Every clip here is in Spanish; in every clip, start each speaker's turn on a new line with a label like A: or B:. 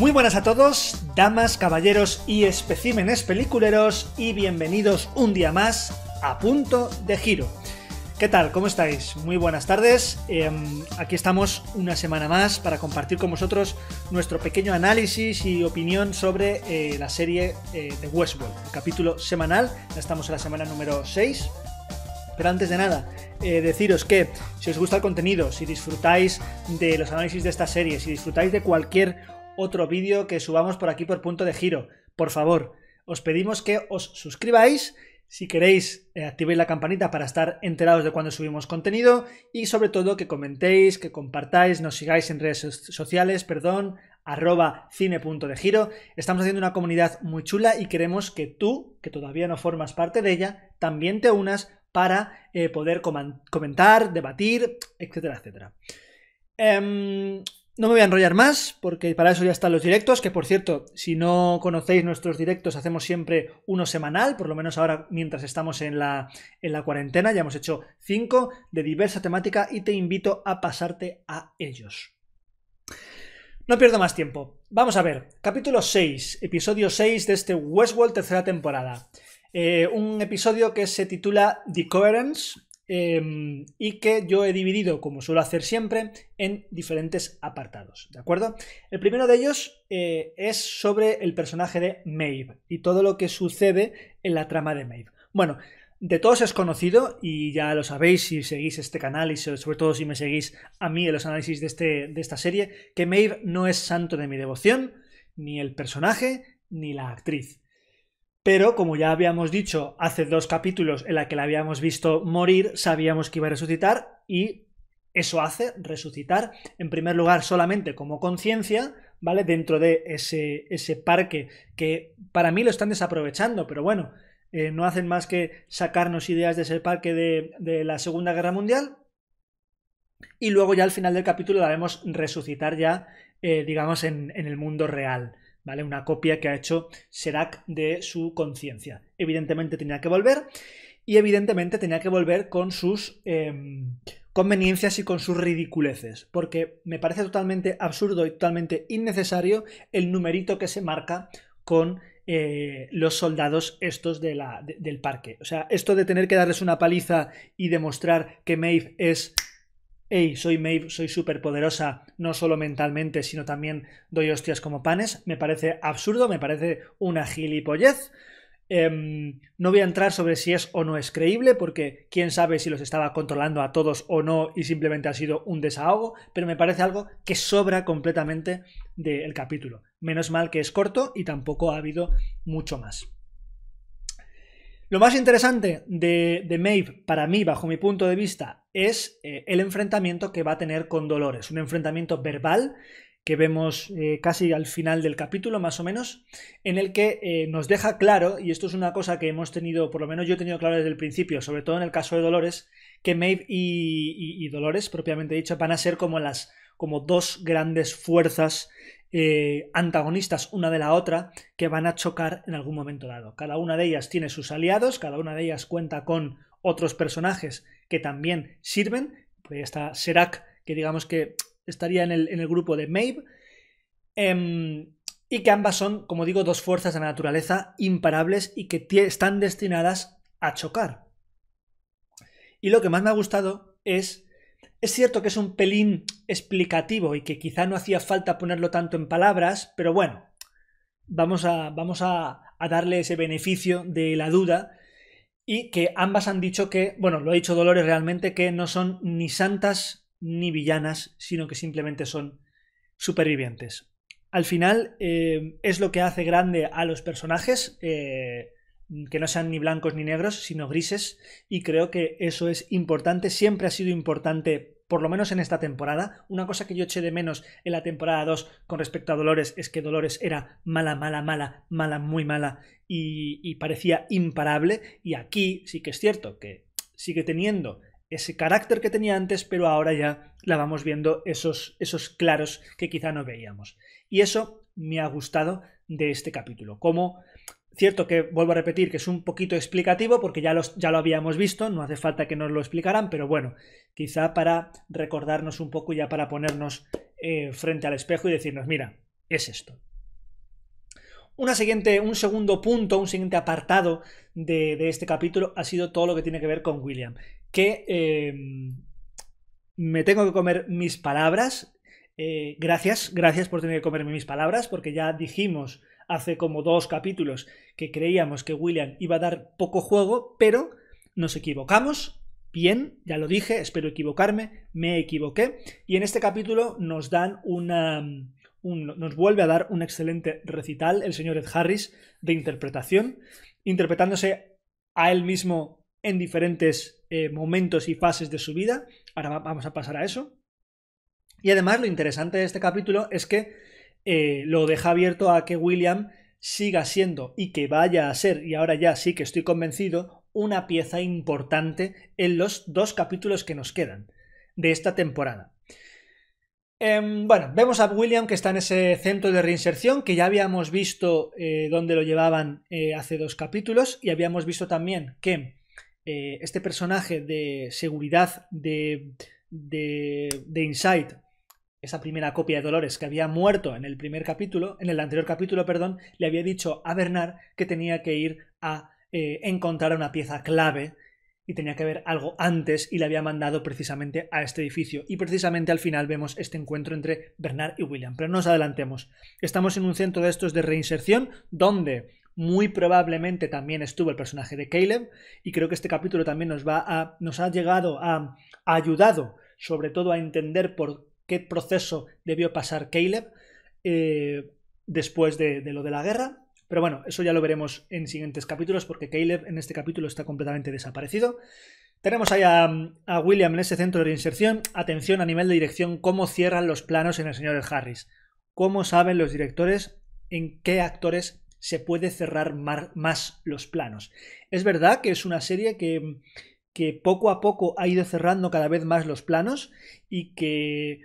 A: Muy buenas a todos, damas, caballeros y especímenes peliculeros y bienvenidos un día más a Punto de Giro. ¿Qué tal? ¿Cómo estáis? Muy buenas tardes. Em, aquí estamos una semana más para compartir con vosotros nuestro pequeño análisis y opinión sobre eh, la serie eh, de Westworld, capítulo semanal. Ya estamos en la semana número 6. Pero antes de nada, eh, deciros que si os gusta el contenido, si disfrutáis de los análisis de esta serie, si disfrutáis de cualquier otro vídeo que subamos por aquí por punto de giro. Por favor, os pedimos que os suscribáis. Si queréis, eh, activéis la campanita para estar enterados de cuando subimos contenido y sobre todo que comentéis, que compartáis, nos sigáis en redes sociales, perdón, arroba cine punto de giro. Estamos haciendo una comunidad muy chula y queremos que tú, que todavía no formas parte de ella, también te unas para eh, poder comentar, debatir, etcétera, etcétera. Em, no me voy a enrollar más, porque para eso ya están los directos, que por cierto, si no conocéis nuestros directos, hacemos siempre uno semanal, por lo menos ahora mientras estamos en la, cuarentena, ya hemos hecho cinco de diversa temática y te invito a pasarte a ellos. No pierdo más tiempo. Vamos a ver, capítulo 6, episodio 6 de este Westworld tercera temporada. Eh, un episodio que se titula The Coherence, Em, y que yo he dividido, como suelo hacer siempre, en diferentes apartados, ¿de acuerdo? El primero de ellos eh, es sobre el personaje de Maeve y todo lo que sucede en la trama de Maeve. Bueno, de todos es conocido y ya lo sabéis si seguís este canal y sobre todo si me seguís a mí en los análisis de, este, de esta serie, que Maeve no es santo de mi devoción, ni el personaje, ni la actriz. Pero como ya habíamos dicho hace dos capítulos en la que la habíamos visto morir, sabíamos que iba a resucitar y eso hace resucitar en primer lugar solamente como conciencia, ¿vale? Dentro de ese, parque que para mí lo están desaprovechando, pero bueno, eh, no hacen más que sacarnos ideas de ese parque de, la Segunda Guerra Mundial. Y luego ya al final del capítulo la vemos resucitar ya, eh, digamos, en, en el mundo real. ¿vale? Una copia que ha hecho Serac de su conciencia. Evidentemente tenía que volver y evidentemente tenía que volver con sus em, conveniencias y con sus ridiculeces, porque me parece totalmente absurdo y totalmente innecesario el numerito que se marca con eh, los soldados estos del parque. O sea, esto de tener que darles una paliza y demostrar que Maeve es hey, soy Maeve, soy súper poderosa, no solo mentalmente, sino también doy hostias como panes, me parece absurdo, me parece una gilipollez. Em, no voy a entrar sobre si es o no es creíble, porque quién sabe si los estaba controlando a todos o no y simplemente ha sido un desahogo, pero me parece algo que sobra completamente del capítulo. Menos mal que es corto y tampoco ha habido mucho más. Lo más interesante de, de Maeve, para mí, bajo mi punto de vista, es eh, el enfrentamiento que va a tener con Dolores. Un enfrentamiento verbal que vemos eh, casi al final del capítulo, más o menos, en el que eh, nos deja claro, y esto es una cosa que hemos tenido, por lo menos yo he tenido claro desde el principio, sobre todo en el caso de Dolores, que Maeve y, Dolores, propiamente dicho, van a ser como las como dos grandes fuerzas eh, antagonistas una de la otra que van a chocar en algún momento dado. Cada una de ellas tiene sus aliados, cada una de ellas cuenta con otros personajes que también sirven. Pues está Serac, que digamos que estaría en el, grupo de Maeve. Em, y que ambas son, como digo, dos fuerzas de la naturaleza imparables y que están destinadas a chocar. Y lo que más me ha gustado es es cierto que es un pelín explicativo y que quizá no hacía falta ponerlo tanto en palabras, pero bueno, vamos a, vamos a, darle ese beneficio de la duda y que ambas han dicho que, bueno, lo ha dicho Dolores realmente, que no son ni santas ni villanas, sino que simplemente son supervivientes. Al final eh, es lo que hace grande a los personajes. Eh, Mm, que no sean ni blancos ni negros, sino grises, y creo que eso es importante, siempre ha sido importante, por lo menos en esta temporada. Una cosa que yo eché de menos en la temporada 2 con respecto a Dolores es que Dolores era mala, mala, mala, mala, muy mala, y, parecía imparable, y aquí sí que es cierto que sigue teniendo ese carácter que tenía antes, pero ahora ya la vamos viendo esos, esos claros que quizá no veíamos. Y eso me ha gustado de este capítulo, Cierto que vuelvo a repetir que es un poquito explicativo porque ya, ya lo habíamos visto, no hace falta que nos lo explicaran, pero bueno, quizá para recordarnos un poco ya para ponernos eh, frente al espejo y decirnos, mira, es esto. Una siguiente, un segundo punto, un siguiente apartado de, este capítulo ha sido todo lo que tiene que ver con William. Que eh, me tengo que comer mis palabras. Eh, gracias, gracias por tener que comerme mis palabras, porque ya dijimos hace como dos capítulos que creíamos que William iba a dar poco juego, pero nos equivocamos. Bien, ya lo dije, espero equivocarme, me equivoqué. Y en este capítulo nos dan una, nos vuelve a dar un excelente recital el señor Ed Harris de interpretación, interpretándose a él mismo en diferentes eh, momentos y fases de su vida. Ahora vamos a pasar a eso. Y además lo interesante de este capítulo es que eh, lo deja abierto a que William siga siendo y que vaya a ser, y ahora ya sí que estoy convencido, una pieza importante en los dos capítulos que nos quedan de esta temporada. Em, bueno, vemos a William que está en ese centro de reinserción que ya habíamos visto eh, donde lo llevaban eh, hace dos capítulos y habíamos visto también que este personaje de seguridad de, de, de Insight esa primera copia de Dolores que había muerto en el primer capítulo, en el anterior capítulo, perdón, le había dicho a Bernard que tenía que ir a eh, encontrar una pieza clave y tenía que ver algo antes y le había mandado precisamente a este edificio. Y precisamente al final vemos este encuentro entre Bernard y William. Pero no nos adelantemos. Estamos en un centro de estos de reinserción donde muy probablemente también estuvo el personaje de Caleb y creo que este capítulo también nos va a nos ha llegado a ayudado sobre todo a entender por qué proceso debió pasar Caleb eh, después de, lo de la guerra. Pero bueno, eso ya lo veremos en siguientes capítulos porque Caleb en este capítulo está completamente desaparecido. Tenemos ahí a, William en ese centro de reinserción. Atención a nivel de dirección, cómo cierran los planos en el señor Harris. ¿Cómo saben los directores en qué actores se puede cerrar más los planos? Es verdad que es una serie que poco a poco ha ido cerrando cada vez más los planos y que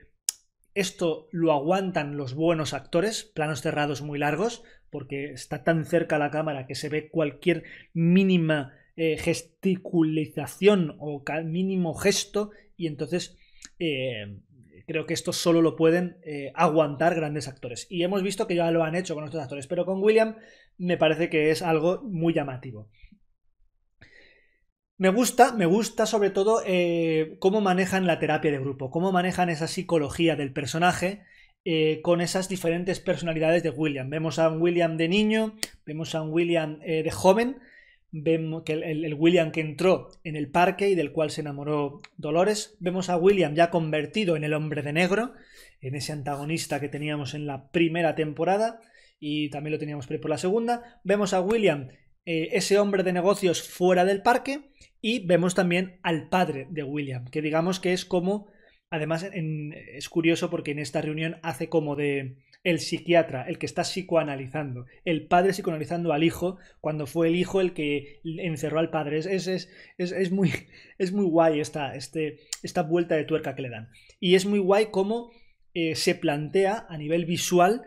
A: esto lo aguantan los buenos actores, planos cerrados muy largos, porque está tan cerca la cámara que se ve cualquier mínima eh, gesticulización o mínimo gesto, y entonces eh, creo que esto solo lo pueden eh, aguantar grandes actores. Y hemos visto que ya lo han hecho con otros actores, pero con William me parece que es algo muy llamativo. Me gusta, me gusta sobre todo eh, cómo manejan la terapia de grupo, cómo manejan esa psicología del personaje eh, con esas diferentes personalidades de William. Vemos a un William de niño, vemos a un William eh, de joven, vemos que el, el, William que entró en el parque y del cual se enamoró Dolores, vemos a William ya convertido en el hombre de negro, en ese antagonista que teníamos en la primera temporada y también lo teníamos por la segunda, vemos a William eh, ese hombre de negocios fuera del parque y vemos también al padre de William, que digamos que es como, además es curioso porque en esta reunión hace como de el psiquiatra, el que está psicoanalizando, el padre psicoanalizando al hijo cuando fue el hijo el que encerró al padre. Es, es, es, muy, es muy guay esta, este, esta vuelta de tuerca que le dan. Y es muy guay cómo eh, se plantea a nivel visual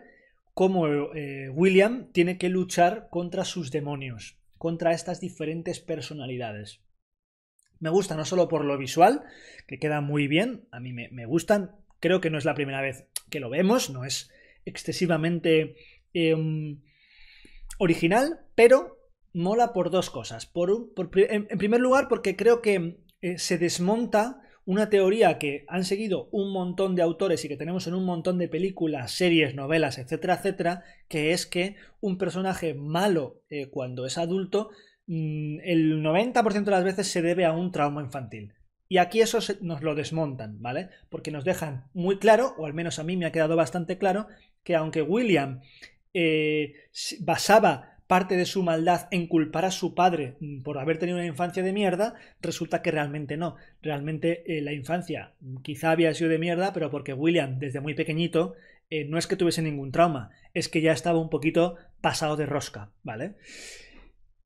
A: cómo eh, William tiene que luchar contra sus demonios, contra estas diferentes personalidades. Me gusta no solo por lo visual, que queda muy bien, a mí me, gustan, creo que no es la primera vez que lo vemos, no es excesivamente em, original, pero mola por dos cosas. Por, en, primer lugar, porque creo que eh, se desmonta una teoría que han seguido un montón de autores y que tenemos en un montón de películas, series, novelas, etcétera, etcétera, que es que un personaje malo eh, cuando es adulto, mm, el 90% de las veces se debe a un trauma infantil. Y aquí eso nos lo desmontan, ¿vale? Porque nos dejan muy claro, o al menos a mí me ha quedado bastante claro, que aunque William eh, basaba parte de su maldad en culpar a su padre mm, por haber tenido una infancia de mierda, resulta que realmente no. Realmente eh, la infancia mm, quizá había sido de mierda, pero porque William desde muy pequeñito eh, no es que tuviese ningún trauma, es que ya estaba un poquito pasado de rosca, ¿vale?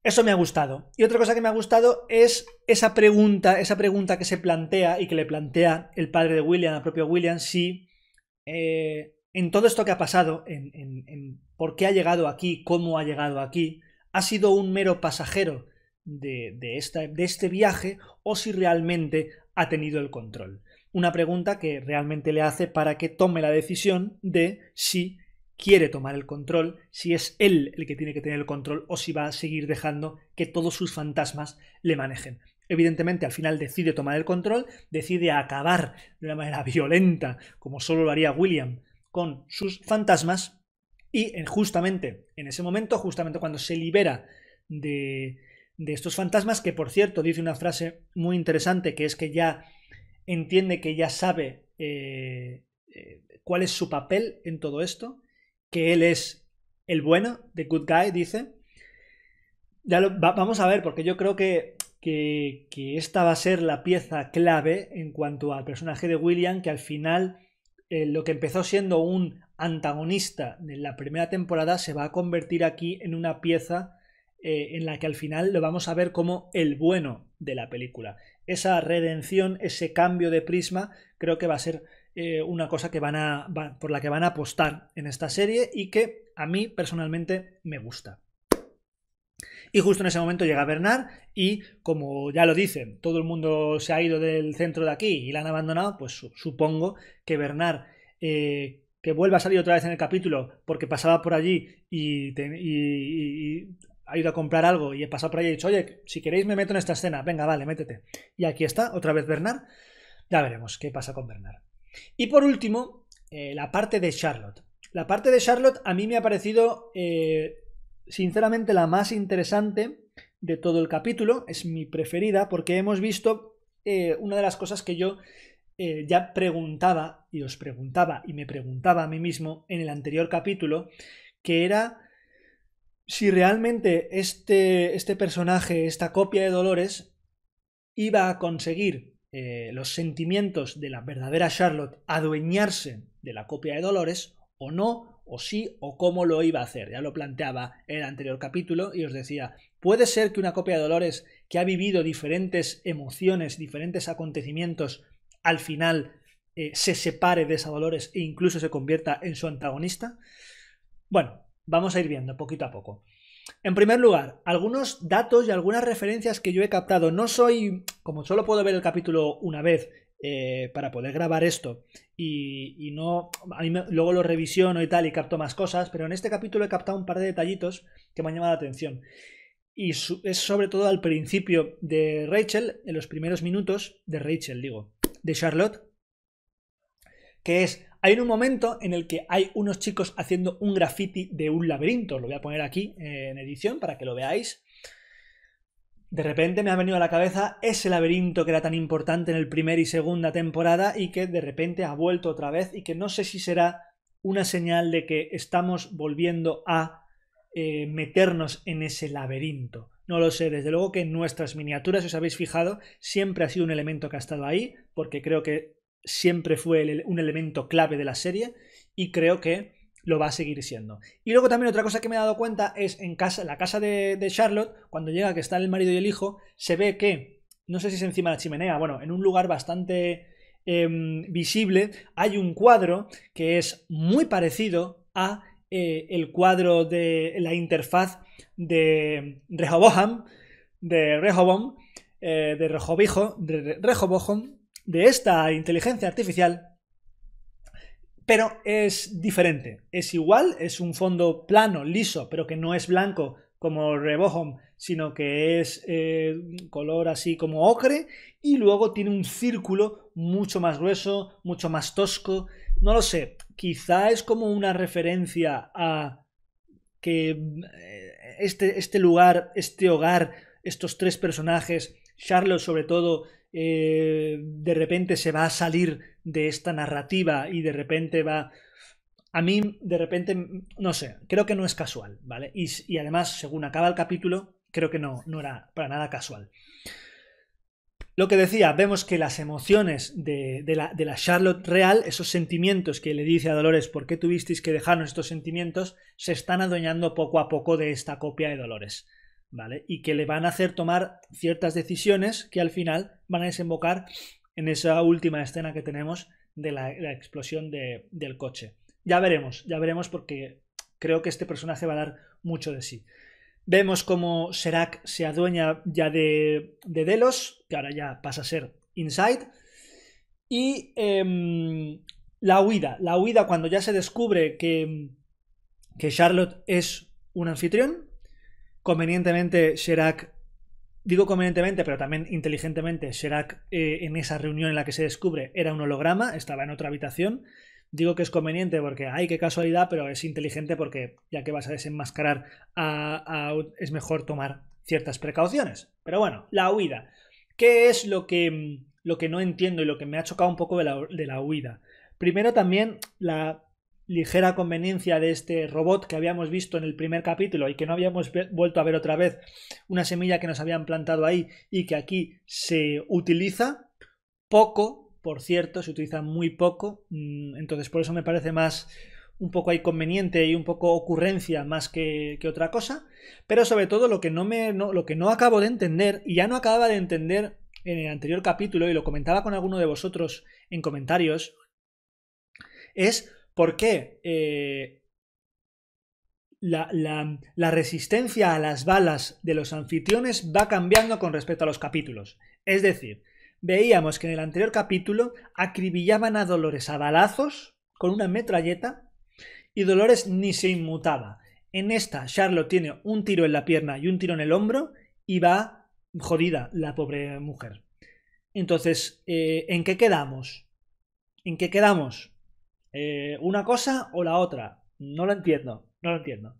A: Eso me ha gustado. Y otra cosa que me ha gustado es esa pregunta, esa pregunta que se plantea y que le plantea el padre de William, al propio William, si eh, en todo esto que ha pasado, en por qué ha llegado aquí, cómo ha llegado aquí, ha sido un mero pasajero de, este viaje o si realmente ha tenido el control. Una pregunta que realmente le hace para que tome la decisión de si quiere tomar el control, si es él el que tiene que tener el control o si va a seguir dejando que todos sus fantasmas le manejen. Evidentemente, al final decide tomar el control, decide acabar de una manera violenta, como solo lo haría William, con sus fantasmas, y justamente en ese momento, justamente cuando se libera de, estos fantasmas, que por cierto dice una frase muy interesante, que es que ya entiende que ya sabe eh, eh, cuál es su papel en todo esto, que él es el bueno, the good guy, dice. Ya vamos a ver, porque yo creo que, esta va a ser la pieza clave en cuanto al personaje de William, que al final eh, lo que empezó siendo un antagonista en la primera temporada se va a convertir aquí en una pieza eh, en la que al final lo vamos a ver como el bueno de la película. Esa redención, ese cambio de prisma, creo que va a ser eh, una cosa que por la que van a apostar en esta serie y que a mí personalmente me gusta. Y justo en ese momento llega Bernard y, como ya lo dicen, todo el mundo se ha ido del centro de aquí y la han abandonado, pues supongo que Bernard... Eh, que vuelva a salir otra vez en el capítulo porque pasaba por allí y, ha ido a comprar algo y he pasado por ahí y he dicho, oye, si queréis me meto en esta escena, venga, vale, métete. Y aquí está, otra vez Bernard. Ya veremos qué pasa con Bernard. Y por último, eh, la parte de Charlotte. La parte de Charlotte a mí me ha parecido eh, sinceramente la más interesante de todo el capítulo, es mi preferida porque hemos visto eh, una de las cosas que yo eh, ya preguntaba y os preguntaba y me preguntaba a mí mismo en el anterior capítulo, que era si realmente este, este personaje, esta copia de Dolores, iba a conseguir eh, los sentimientos de la verdadera Charlotte adueñarse de la copia de Dolores o no, o sí, o cómo lo iba a hacer. Ya lo planteaba en el anterior capítulo y os decía, puede ser que una copia de Dolores que ha vivido diferentes emociones, diferentes acontecimientos, al final eh, se separe de esa Dolores e incluso se convierta en su antagonista. Bueno, vamos a ir viendo poquito a poco. En primer lugar, algunos datos y algunas referencias que yo he captado. No soy, como solo puedo ver el capítulo una vez, eh, para poder grabar esto. Y, no. luego lo revisiono y tal y capto más cosas, pero en este capítulo he captado un par de detallitos que me han llamado la atención. Y es sobre todo al principio de Rachel, en los primeros minutos de Rachel, digo, de Charlotte, que es. Hay un momento en el que hay unos chicos haciendo un graffiti de un laberinto. Lo voy a poner aquí eh, en edición para que lo veáis. De repente me ha venido a la cabeza ese laberinto que era tan importante en el primer y segunda temporada y que de repente ha vuelto otra vez y que no sé si será una señal de que estamos volviendo a eh, meternos en ese laberinto. No lo sé, desde luego que en nuestras miniaturas, si os habéis fijado, siempre ha sido un elemento que ha estado ahí, porque creo que siempre fue un elemento clave de la serie y creo que lo va a seguir siendo. Y luego también otra cosa que me he dado cuenta es en casa, la casa de, Charlotte, cuando llega que está el marido y el hijo, se ve que, no sé si es encima de la chimenea, bueno, en un lugar bastante em, visible, hay un cuadro que es muy parecido a eh, el cuadro de la interfaz de Rehoboam, de Rehoboam, eh, de Rehobijo, de Rehoboam, de esta inteligencia artificial pero es diferente. Es igual, es un fondo plano, liso, pero que no es blanco como Rebohom, sino que es eh, color así como ocre y luego tiene un círculo mucho más grueso, mucho más tosco. No lo sé, quizá es como una referencia a que eh, este, este lugar, este hogar, estos tres personajes, Charlotte sobre todo, eh, de repente se va a salir de esta narrativa y de repente va... A mí, de repente, no sé, creo que no es casual, ¿vale? Y, además, según acaba el capítulo, creo que no, no era para nada casual. Lo que decía, vemos que las emociones de, la, de, la, Charlotte real, esos sentimientos que le dice a Dolores, ¿por qué tuvisteis que dejarnos estos sentimientos? se están adueñando poco a poco de esta copia de Dolores. Y que le van a hacer tomar ciertas decisiones que al final van a desembocar en esa última escena que tenemos de la, explosión del coche. Ya veremos, ya veremos porque creo que este personaje va a dar mucho de sí. Vemos cómo Serac se adueña ya de, de Delos, que ahora ya pasa a ser Inside. Y em, la huida, la huida cuando ya se descubre que, que Charlotte es un anfitrión, Convenientemente, Sherak, digo convenientemente, pero también inteligentemente, Sherak eh, en esa reunión en la que se descubre era un holograma, estaba en otra habitación. Digo que es conveniente porque, ay, qué casualidad, pero es inteligente porque ya que vas a desenmascarar es mejor tomar ciertas precauciones. Pero bueno, la huida. ¿Qué es lo que, lo que no entiendo y lo que me ha chocado un poco de la, de la huida? Primero también la ligera conveniencia de este robot que habíamos visto en el primer capítulo y que no habíamos vuelto a ver otra vez, una semilla que nos habían plantado ahí y que aquí se utiliza poco, por cierto, se utiliza muy poco, mm, entonces por eso me parece más un poco ahí conveniente y un poco ocurrencia más que, otra cosa, pero sobre todo lo que no me lo que no acabo de entender y ya no acababa de entender en el anterior capítulo y lo comentaba con alguno de vosotros en comentarios es ¿Por qué? Eh, la, resistencia a las balas de los anfitriones va cambiando con respecto a los capítulos. Es decir, veíamos que en el anterior capítulo acribillaban a Dolores a balazos con una metralleta y Dolores ni se inmutaba. En esta, Charlotte tiene un tiro en la pierna y un tiro en el hombro y va jodida la pobre mujer. Entonces, eh, ¿en qué quedamos? ¿En qué quedamos? Eh, una cosa o la otra. No lo entiendo, no lo entiendo.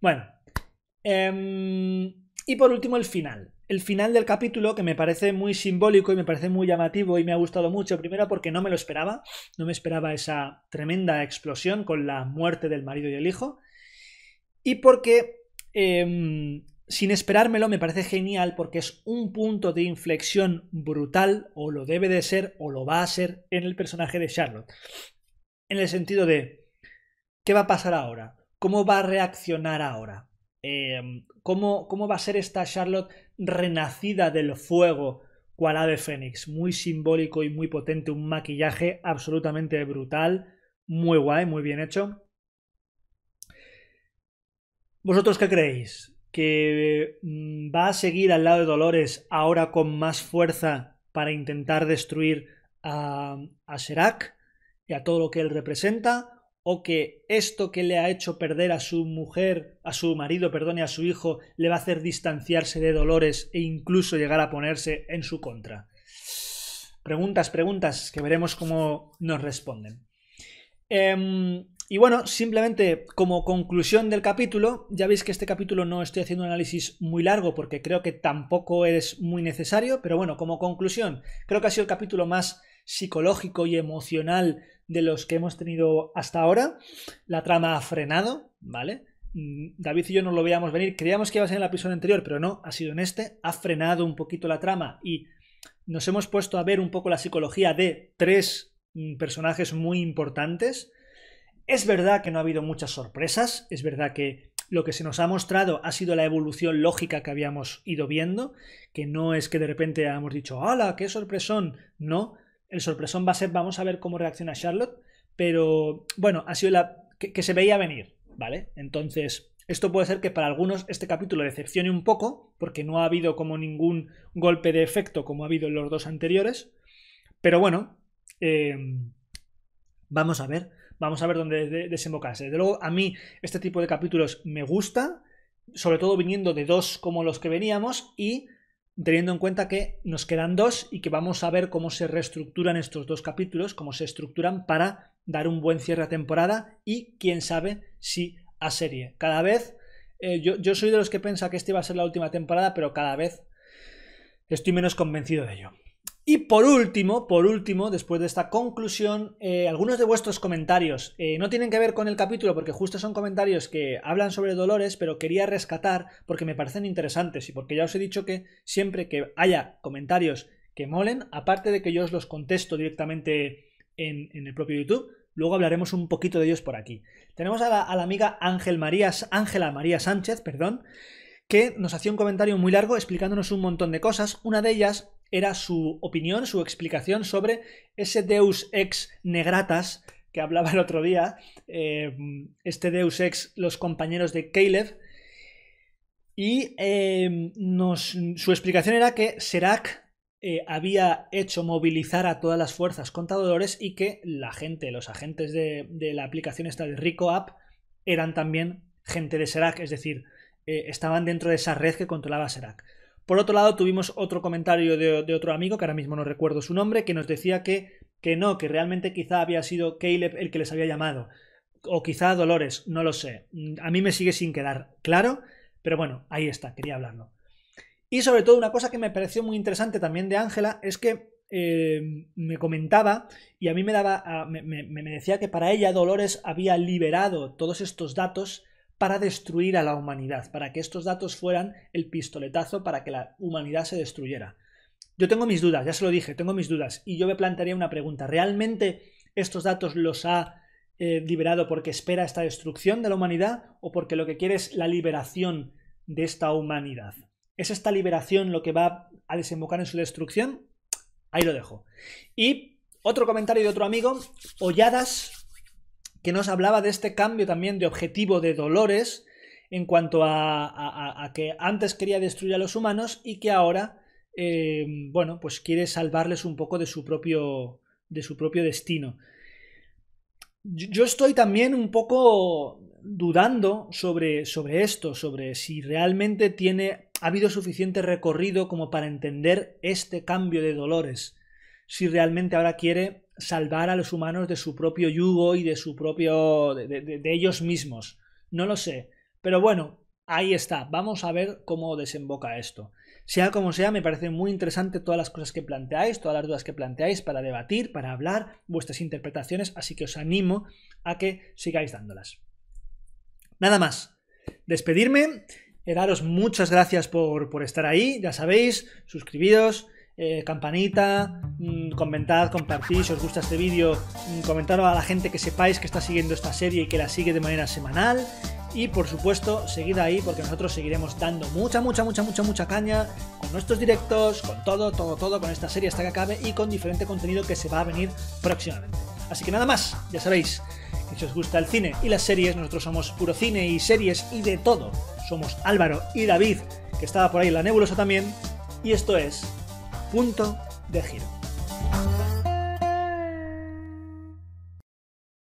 A: Bueno. Em, y por último, el final. El final del capítulo que me parece muy simbólico y me parece muy llamativo y me ha gustado mucho. Primero porque no me lo esperaba. No me esperaba esa tremenda explosión con la muerte del marido y el hijo. Y porque... Em, sin esperármelo me parece genial porque es un punto de inflexión brutal, o lo debe de ser, o lo va a ser, en el personaje de Charlotte en el sentido de ¿qué va a pasar ahora? ¿Cómo va a reaccionar ahora? Em, ¿cómo, ¿Cómo va a ser esta Charlotte renacida del fuego cual ave fénix? Muy simbólico y muy potente, un maquillaje absolutamente brutal, muy guay, muy bien hecho. ¿Vosotros qué creéis? ¿Que mm, va a seguir al lado de Dolores ahora con más fuerza para intentar destruir a, a Serac? y a todo lo que él representa, o que esto que le ha hecho perder a su mujer, a su marido, perdón, y a su hijo, le va a hacer distanciarse de Dolores e incluso llegar a ponerse en su contra. Preguntas, preguntas, que veremos cómo nos responden. Em, y bueno, simplemente como conclusión del capítulo, ya veis que este capítulo no estoy haciendo un análisis muy largo porque creo que tampoco es muy necesario, pero bueno, como conclusión, creo que ha sido el capítulo más psicológico y emocional de los que hemos tenido hasta ahora. La trama ha frenado, ¿vale? Mm, David y yo no lo veíamos venir. Creíamos que iba a ser en la episodio anterior, pero no, ha sido en este. Ha frenado un poquito la trama y nos hemos puesto a ver un poco la psicología de tres mm, personajes muy importantes. Es verdad que no ha habido muchas sorpresas, es verdad que lo que se nos ha mostrado ha sido la evolución lógica que habíamos ido viendo, que no es que de repente hayamos dicho, ¡ala! qué sorpresón! No, el sorpresón va a ser, vamos a ver cómo reacciona Charlotte, pero bueno, ha sido la que, se veía venir, ¿vale? Entonces, esto puede ser que para algunos este capítulo decepcione un poco, porque no ha habido como ningún golpe de efecto como ha habido en los dos anteriores. Pero bueno, eh, vamos a ver, vamos a ver dónde desembocase desembocarse. Desde luego, a mí este tipo de capítulos me gusta, sobre todo viniendo de dos como los que veníamos, y teniendo en cuenta que nos quedan dos y que vamos a ver cómo se reestructuran estos dos capítulos, cómo se estructuran para dar un buen cierre a temporada y quién sabe si a serie. Cada vez, eh, yo, soy de los que piensa que este va a ser la última temporada, pero cada vez estoy menos convencido de ello. Y por último, por último, después de esta conclusión, eh, algunos de vuestros comentarios eh, no tienen que ver con el capítulo porque justo son comentarios que hablan sobre dolores, pero quería rescatar porque me parecen interesantes y porque ya os he dicho que siempre que haya comentarios que molen, aparte de que yo os los contesto directamente en, el propio YouTube, luego hablaremos un poquito de ellos por aquí. Tenemos a la, amiga Ángel María, Ángela María Sánchez, perdón, que nos hacía un comentario muy largo explicándonos un montón de cosas. Una de ellas era su opinión, su explicación sobre ese Deus ex negratas que hablaba el otro día, eh, este Deus ex, los compañeros de Caleb, y eh, su explicación era que Serac eh, había hecho movilizar a todas las fuerzas contra y que la gente, los agentes de, la aplicación esta de Rico App, eran también gente de Serac, es decir, estaban dentro de esa red que controlaba Serac. Por otro lado, tuvimos otro comentario de, otro amigo, que ahora mismo no recuerdo su nombre, que nos decía que, que no, que realmente quizá había sido Caleb el que les había llamado. O quizá Dolores, no lo sé. Mm, a mí me sigue sin quedar claro, pero bueno, ahí está, quería hablarlo. Y sobre todo, una cosa que me pareció muy interesante también de Ángela es que eh, me comentaba y a mí me daba. me, decía que para ella Dolores había liberado todos estos datos para destruir a la humanidad, para que estos datos fueran el pistoletazo para que la humanidad se destruyera. Yo tengo mis dudas, ya se lo dije, tengo mis dudas, y yo me plantearía una pregunta. ¿Realmente estos datos los ha eh, liberado porque espera esta destrucción de la humanidad o porque lo que quiere es la liberación de esta humanidad? ¿Es esta liberación lo que va a desembocar en su destrucción? Ahí lo dejo. Y otro comentario de otro amigo, Holladas, que nos hablaba de este cambio también de objetivo de Dolores en cuanto a, que antes quería destruir a los humanos y que ahora, eh, bueno, pues quiere salvarles un poco de su propio, de su propio destino. Yo, estoy también un poco dudando sobre, sobre esto, sobre si realmente tiene, ha habido suficiente recorrido como para entender este cambio de Dolores, si realmente ahora quiere salvar a los humanos de su propio yugo y de su propio. de, ellos mismos. No lo sé. Pero bueno, ahí está. Vamos a ver cómo desemboca esto. Sea como sea, me parece muy interesante todas las cosas que planteáis, todas las dudas que planteáis para debatir, para hablar, vuestras interpretaciones, así que os animo a que sigáis dándolas. Nada más. Despedirme, eh, daros muchas gracias por, por estar ahí, ya sabéis, suscribidos, eh, campanita, mm, comentad, compartid si os gusta este vídeo, mmm, a la gente que sepáis que está siguiendo esta serie y que la sigue de manera semanal. Y por supuesto, seguid ahí porque nosotros seguiremos dando mucha, mucha, mucha, mucha, mucha caña con nuestros directos, con todo, todo, todo, con esta serie hasta que acabe y con diferente contenido que se va a venir próximamente. Así que nada más, ya sabéis que si os gusta el cine y las series, nosotros somos puro cine y series y de todo. Somos Álvaro y David, que estaba por ahí en la nebulosa también. Y esto es punto de giro.